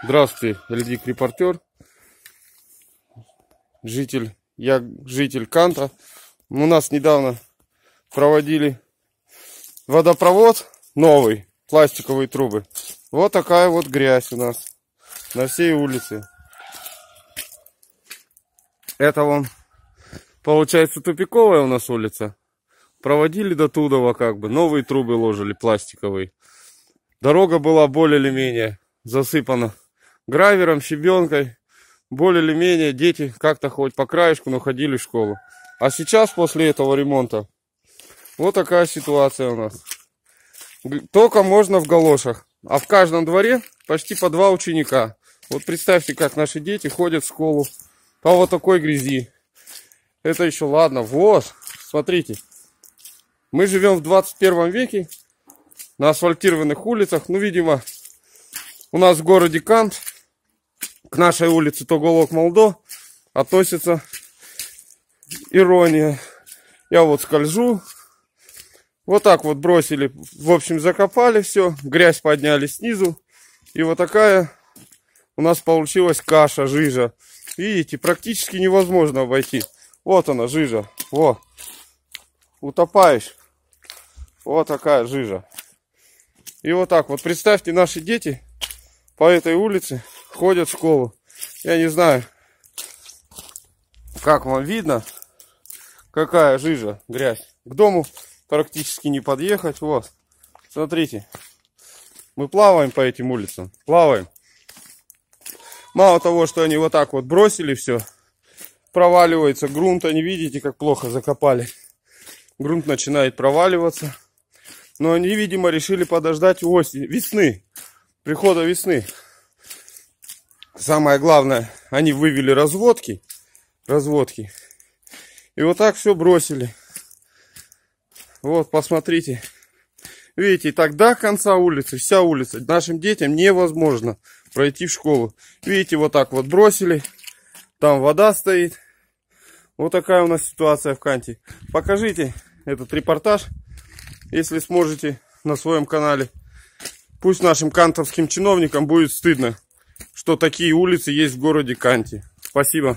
Здравствуйте, я Людвиг Репортер, житель, я житель Канта. У нас недавно проводили водопровод новый, пластиковые трубы. Вот такая вот грязь у нас на всей улице. Это он, получается, тупиковая у нас улица. Проводили до Тудова как бы, новые трубы ложили, пластиковые. Дорога была более или менее засыпана гравером, щебенкой. Более или менее дети как-то хоть по краешку, но ходили в школу. А сейчас после этого ремонта вот такая ситуация у нас. Только можно в галошах. А в каждом дворе почти по два ученика. Вот представьте, как наши дети ходят в школу по вот такой грязи. Это еще ладно. Вот, смотрите. Мы живем в 21 веке на асфальтированных улицах. Ну, видимо, у нас в городе Кант к нашей улице Тоголок Молдо относится ирония. Я вот скольжу. Вот так вот бросили. В общем, закопали все. Грязь подняли снизу. И вот такая у нас получилась каша, жижа. Видите, практически невозможно обойти. Вот она, жижа. Во. Утопаешь. Вот такая жижа. И вот так вот. Представьте, наши дети по этой улице ходят в школу. Я не знаю, как вам видно, какая жижа, грязь. К дому практически не подъехать. Вот, смотрите, мы плаваем по этим улицам, плаваем. Мало того, что они вот так вот бросили все, проваливается грунт, они видите, как плохо закопали. Грунт начинает проваливаться. Но они, видимо, решили подождать осень, весны, прихода весны. Самое главное, они вывели разводки. Разводки. И вот так все бросили. Вот, посмотрите. Видите, тогда конца улицы, вся улица. Нашим детям невозможно пройти в школу. Видите, вот так вот бросили. Там вода стоит. Вот такая у нас ситуация в Канте. Покажите этот репортаж, если сможете, на своем канале. Пусть нашим кантовским чиновникам будет стыдно что такие улицы есть в городе Канти. Спасибо.